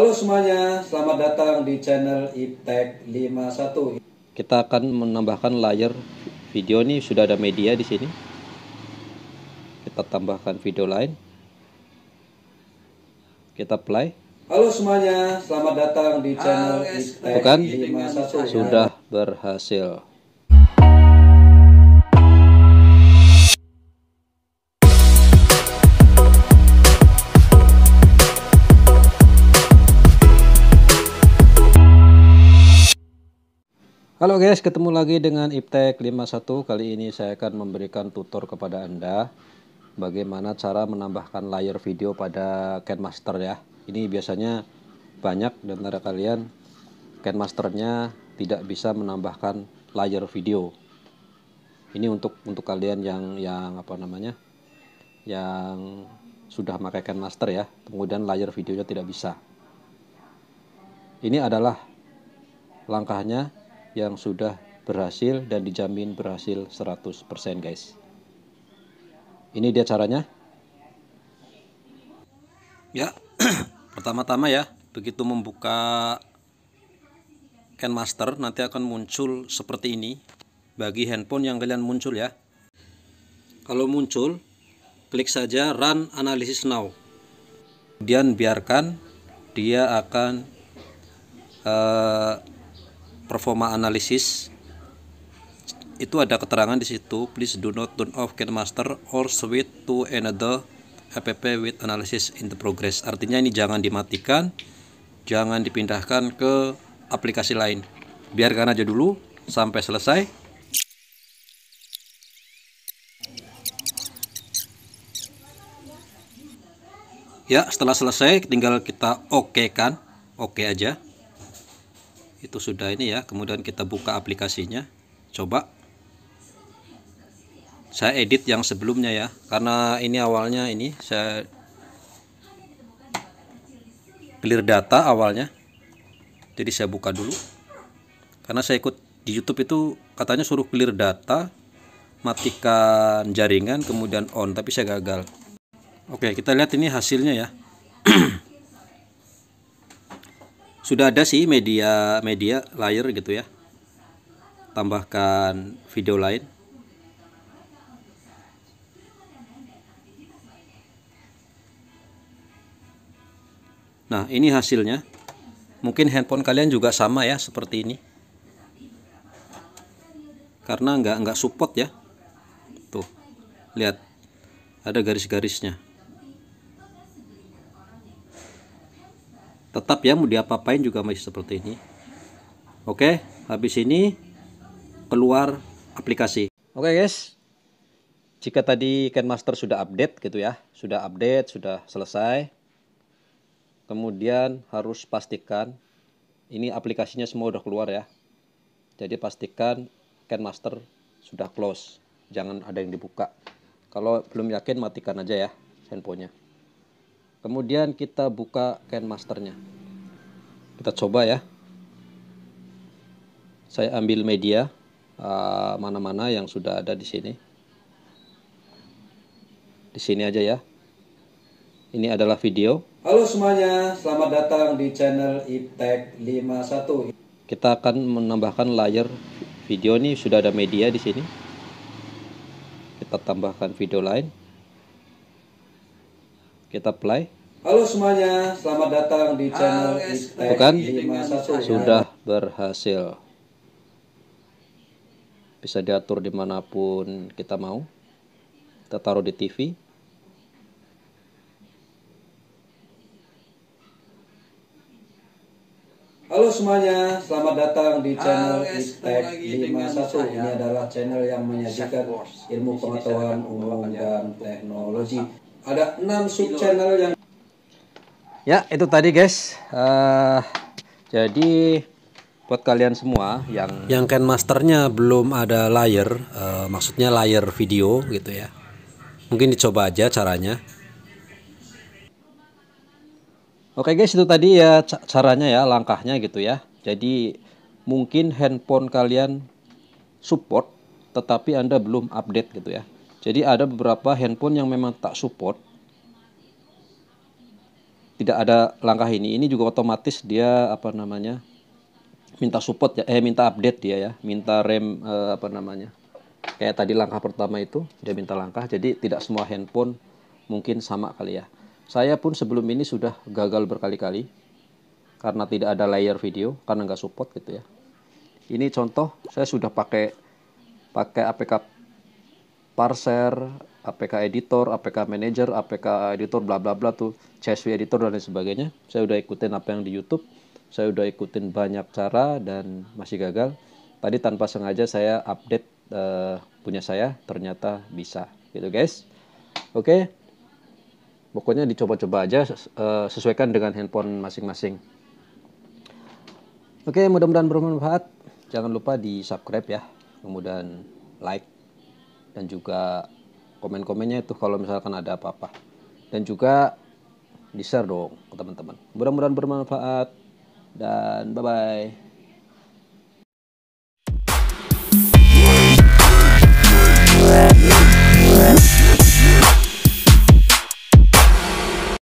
Halo semuanya, selamat datang di channel Iptek 51. Kita akan menambahkan layer video nih sudah ada media di sini. Kita tambahkan video lain. Kita play. Halo semuanya, selamat datang di channel Iptek ah, 51. Bukan? Sudah berhasil. Halo guys, ketemu lagi dengan Iptek 51. Kali ini saya akan memberikan tutor kepada Anda bagaimana cara menambahkan layer video pada Master ya. Ini biasanya banyak dan antara kalian Canmasternya tidak bisa menambahkan layer video. Ini untuk untuk kalian yang yang apa namanya? yang sudah pakai Master ya. Kemudian layer videonya tidak bisa. Ini adalah langkahnya yang sudah berhasil dan dijamin berhasil 100% guys. Ini dia caranya. Ya, pertama-tama ya, begitu membuka Can Master nanti akan muncul seperti ini bagi handphone yang kalian muncul ya. Kalau muncul, klik saja Run Analysis Now. Kemudian biarkan dia akan uh, performa analisis itu ada keterangan di situ please do not turn off can master or switch to another app with analysis in the progress artinya ini jangan dimatikan jangan dipindahkan ke aplikasi lain biarkan aja dulu sampai selesai ya setelah selesai tinggal kita oke okay kan oke okay aja itu sudah ini ya kemudian kita buka aplikasinya coba saya edit yang sebelumnya ya karena ini awalnya ini saya clear data awalnya jadi saya buka dulu karena saya ikut di YouTube itu katanya suruh clear data matikan jaringan kemudian on tapi saya gagal oke kita lihat ini hasilnya ya sudah ada sih media media layar gitu ya tambahkan video lain nah ini hasilnya mungkin handphone kalian juga sama ya seperti ini karena nggak nggak support ya tuh lihat ada garis-garisnya tetap ya mau diapa-apain juga masih seperti ini oke habis ini keluar aplikasi oke guys jika tadi Ken Master sudah update gitu ya sudah update sudah selesai kemudian harus pastikan ini aplikasinya semua udah keluar ya jadi pastikan Ken Master sudah close jangan ada yang dibuka kalau belum yakin matikan aja ya handphonenya Kemudian kita buka Can Masternya. Kita coba ya. Saya ambil media eh, mana-mana uh, yang sudah ada di sini. Di sini aja ya. Ini adalah video. Halo semuanya, selamat datang di channel Iptek 51. Kita akan menambahkan layer video ini sudah ada media di sini. Kita tambahkan video lain kita play Halo semuanya, selamat datang di channel Istek Bukan, sudah berhasil Bisa diatur dimanapun kita mau Kita taruh di TV Halo semuanya, selamat datang di channel Istek 51. Ini adalah channel yang menyajikan ilmu pengetahuan umum dan teknologi ada 6 sub channel yang ya itu tadi guys uh, jadi buat kalian semua yang yang kan masternya belum ada layer uh, eh, maksudnya layer video gitu ya mungkin dicoba aja caranya Oke guys itu tadi ya caranya ya langkahnya gitu ya jadi mungkin handphone kalian support tetapi Anda belum update gitu ya jadi ada beberapa handphone yang memang tak support. Tidak ada langkah ini. Ini juga otomatis dia apa namanya? minta support ya eh minta update dia ya, minta rem eh, apa namanya? Kayak tadi langkah pertama itu dia minta langkah. Jadi tidak semua handphone mungkin sama kali ya. Saya pun sebelum ini sudah gagal berkali-kali karena tidak ada layer video karena nggak support gitu ya. Ini contoh saya sudah pakai pakai APK parser, APK editor, APK manager, APK editor bla bla bla tuh, CSV editor dan lain sebagainya. Saya udah ikutin apa yang di YouTube. Saya udah ikutin banyak cara dan masih gagal. Tadi tanpa sengaja saya update uh, punya saya, ternyata bisa. Gitu guys. Oke. Okay? Pokoknya dicoba-coba aja uh, sesuaikan dengan handphone masing-masing. Oke, okay, mudah-mudahan bermanfaat. Jangan lupa di-subscribe ya. Kemudian like dan juga komen-komennya itu kalau misalkan ada apa-apa dan juga di share dong ke teman-teman mudah-mudahan bermanfaat dan bye bye